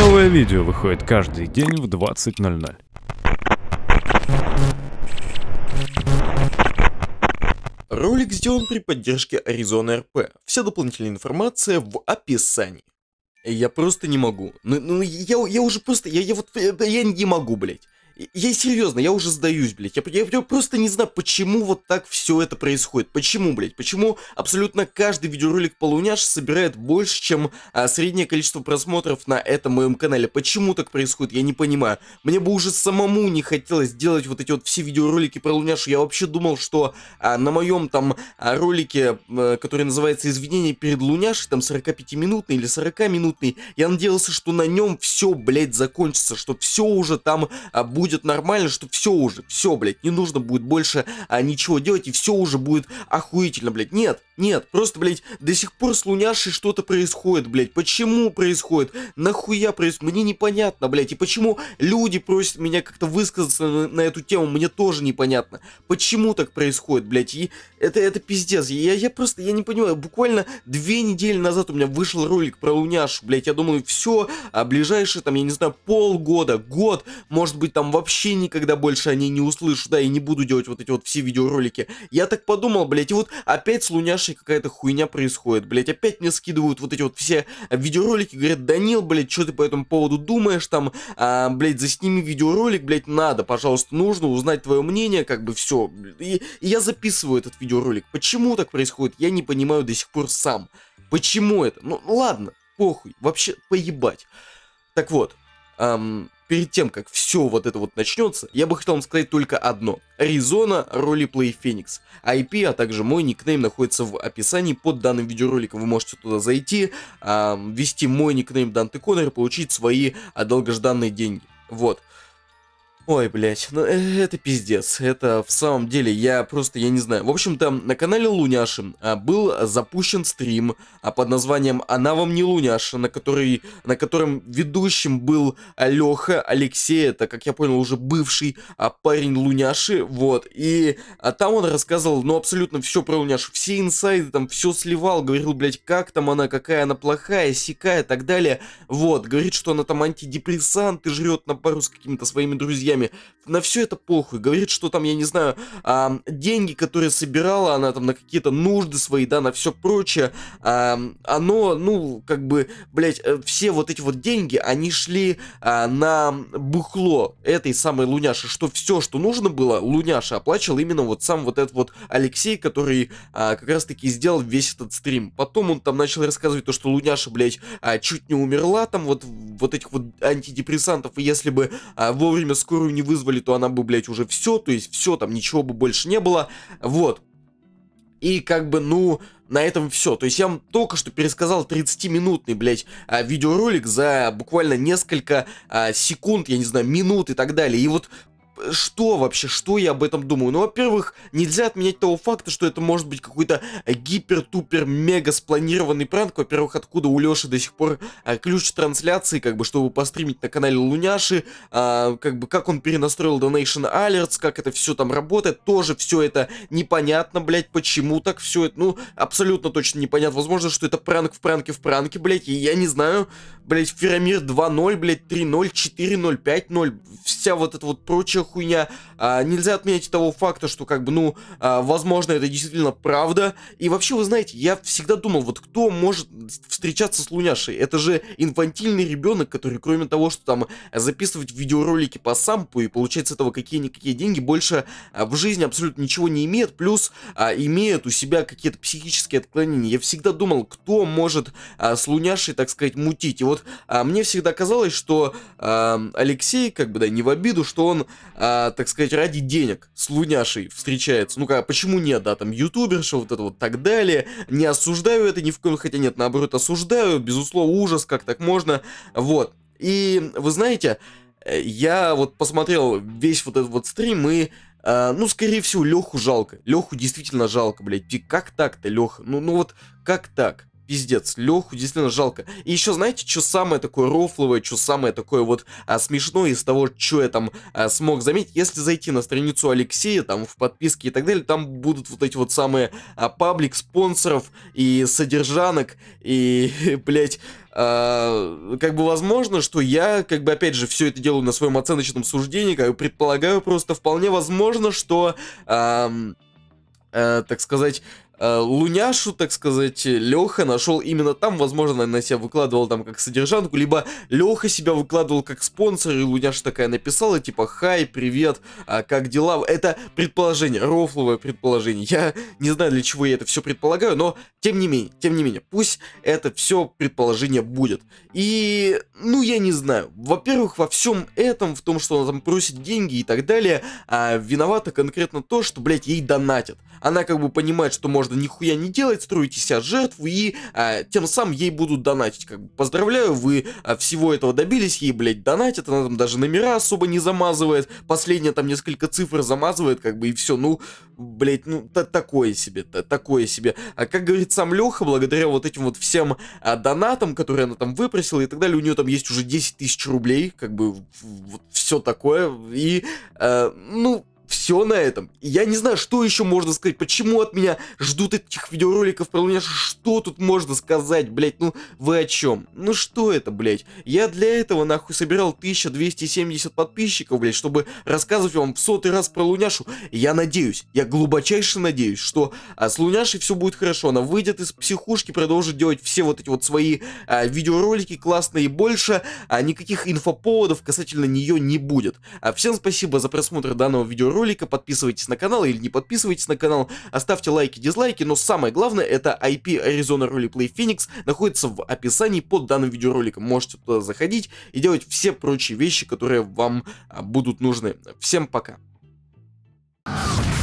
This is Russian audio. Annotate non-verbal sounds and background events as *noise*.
Новое видео выходит каждый день в 20.00. Ролик сделан при поддержке Arizona RP. Вся дополнительная информация в описании. Я просто не могу. Ну, ну я, я уже просто... Я, я вот... Э, я не могу, блядь. Я серьезно, я уже сдаюсь, блядь. Я, я, я просто не знаю, почему вот так все это происходит. Почему, блядь? Почему абсолютно каждый видеоролик полуняш собирает больше, чем а, среднее количество просмотров на этом моем канале? Почему так происходит? Я не понимаю. Мне бы уже самому не хотелось делать вот эти вот все видеоролики про луняш. Я вообще думал, что а, на моем там а, ролике, а, который называется "Извинение перед Луняш", там 45-минутный или 40-минутный, я надеялся, что на нем все, блядь, закончится, что все уже там а, будет будет нормально, что все уже, все, блядь, не нужно будет больше а, ничего делать, и все уже будет охуительно, блядь. Нет, нет, просто, блядь, до сих пор с Луняшей что-то происходит, блядь. Почему происходит? Нахуя происходит? Мне непонятно, блядь. И почему люди просят меня как-то высказаться на, на эту тему, мне тоже непонятно. Почему так происходит, блядь? И это, это пиздец. Я, я просто, я не понимаю. Буквально две недели назад у меня вышел ролик про Луняшу, блядь. Я думаю, все, а ближайшие, там, я не знаю, полгода, год, может быть, там вообще никогда больше о ней не услышу, да, и не буду делать вот эти вот все видеоролики. Я так подумал, блядь, и вот опять с Луняшей дальше какая-то хуйня происходит, блядь, опять мне скидывают вот эти вот все видеоролики, говорят, Данил, блядь, что ты по этому поводу думаешь, там, а, блядь, засними видеоролик, блядь, надо, пожалуйста, нужно узнать твое мнение, как бы все. И, и я записываю этот видеоролик. Почему так происходит, я не понимаю до сих пор сам. Почему это? Ну, ладно, похуй, вообще поебать. Так вот, эм, перед тем, как все вот это вот начнется, я бы хотел вам сказать только одно. Резона, Roleplay Феникс, IP, а также мой никнейм находится в описании под данным видеороликом. Вы можете туда зайти, эм, ввести мой никнейм Данте Коннор и получить свои а, долгожданные деньги. Вот. Ой, блядь, ну э, это пиздец. Это в самом деле, я просто, я не знаю. В общем-то, на канале Луняши а, был запущен стрим а, под названием «Она вам не Луняша», на, который, на котором ведущим был Алёха Алексей, это, как я понял, уже бывший а, парень Луняши, вот. И а, там он рассказывал, ну, абсолютно все про Луняшу, все инсайды, там, все сливал, говорил, блядь, как там она, какая она плохая, сякая и так далее. Вот, говорит, что она там антидепрессант и жрет на пару с какими-то своими друзьями деньгами. На все это похуй. Говорит, что там, я не знаю, а, деньги, которые собирала она там на какие-то нужды свои, да, на все прочее, а, оно, ну, как бы, блядь, э, все вот эти вот деньги, они шли а, на бухло этой самой Луняши, что все, что нужно было, Луняша оплачивал именно вот сам вот этот вот Алексей, который а, как раз-таки сделал весь этот стрим. Потом он там начал рассказывать то, что Луняша, блядь, а, чуть не умерла там вот, вот этих вот антидепрессантов, и если бы а, вовремя скорую которую не вызвали, то она бы, блядь, уже все, то есть все, там ничего бы больше не было, вот. И как бы, ну, на этом все. То есть я вам только что пересказал 30-минутный, блядь, а, видеоролик за буквально несколько а, секунд, я не знаю, минут и так далее. И вот что вообще, что я об этом думаю? Ну, во-первых, нельзя отменять того факта, что это может быть какой-то гипер-тупер-мега спланированный пранк. Во-первых, откуда у Лёши до сих пор а, ключ трансляции, как бы, чтобы постримить на канале Луняши, а, как бы, как он перенастроил Donation Alerts, как это все там работает, тоже все это непонятно, блядь, почему так все это, ну, абсолютно точно непонятно. Возможно, что это пранк в пранке в пранке, блядь, и я не знаю, блядь, Феромир 2.0, блядь, 3.0, 4.0, 5.0, вся вот эта вот прочая Cunha А, нельзя отменять того факта, что как бы, ну, а, возможно, это действительно правда. И вообще, вы знаете, я всегда думал, вот кто может встречаться с Луняшей? Это же инфантильный ребенок, который кроме того, что там записывать видеоролики по сампу и получать с этого какие-никакие деньги, больше а, в жизни абсолютно ничего не имеет, плюс а, имеет у себя какие-то психические отклонения. Я всегда думал, кто может а, с Луняшей, так сказать, мутить. И вот а, мне всегда казалось, что а, Алексей, как бы, да, не в обиду, что он, а, так сказать, сказать, ради денег с Луняшей встречается. Ну-ка, а почему нет, да, там, ютуберша, вот это вот так далее. Не осуждаю это ни в коем, хотя нет, наоборот, осуждаю. Безусловно, ужас, как так можно. Вот. И, вы знаете, э, я вот посмотрел весь вот этот вот стрим и... Uh, ну, скорее всего, Леху жалко. Леху действительно жалко, блядь. Как так-то, Леха? Ну, ну вот как так? пиздец, Леху действительно жалко. И еще знаете, что самое такое рофловое, что самое такое вот а, смешное из того, что я там а, смог заметить, если зайти на страницу Алексея, там в подписке и так далее, там будут вот эти вот самые а, паблик спонсоров и содержанок, и, *laughs* блять, а, как бы возможно, что я, как бы опять же, все это делаю на своем оценочном суждении, как бы предполагаю просто, вполне возможно, что, а, а, так сказать, Э, Луняшу, так сказать, Леха нашел именно там, возможно, на себя выкладывал там как содержанку, либо Леха себя выкладывал как спонсор, и Луняша такая написала, типа, хай, привет, а как дела? Это предположение, рофловое предположение. Я не знаю, для чего я это все предполагаю, но тем не менее, тем не менее, пусть это все предположение будет. И, ну, я не знаю. Во-первых, во всем этом, в том, что она там просит деньги и так далее, а, виновата конкретно то, что, блядь, ей донатят. Она как бы понимает, что может граждан нихуя не делать строите себя жертву и а, тем самым ей будут донатить. Как бы, поздравляю, вы а, всего этого добились, ей, блядь, донатят, она там даже номера особо не замазывает, последние там несколько цифр замазывает, как бы, и все, ну, блядь, ну, такое себе, такое себе. А как говорит сам Леха, благодаря вот этим вот всем а, донатам, которые она там выпросила и так далее, у нее там есть уже 10 тысяч рублей, как бы, вот все такое, и, а, ну, все на этом. Я не знаю, что еще можно сказать. Почему от меня ждут этих видеороликов про Луняша? Что тут можно сказать, блять? Ну, вы о чем? Ну, что это, блять? Я для этого, нахуй, собирал 1270 подписчиков, блять, чтобы рассказывать вам в сотый раз про Луняшу. Я надеюсь, я глубочайше надеюсь, что а, с Луняшей все будет хорошо. Она выйдет из психушки, продолжит делать все вот эти вот свои а, видеоролики классные и больше. А никаких инфоповодов касательно нее не будет. А всем спасибо за просмотр данного видеоролика ролика, подписывайтесь на канал или не подписывайтесь на канал, оставьте лайки, дизлайки, но самое главное это IP Arizona Roleplay Phoenix находится в описании под данным видеороликом, можете туда заходить и делать все прочие вещи, которые вам а, будут нужны. Всем пока! you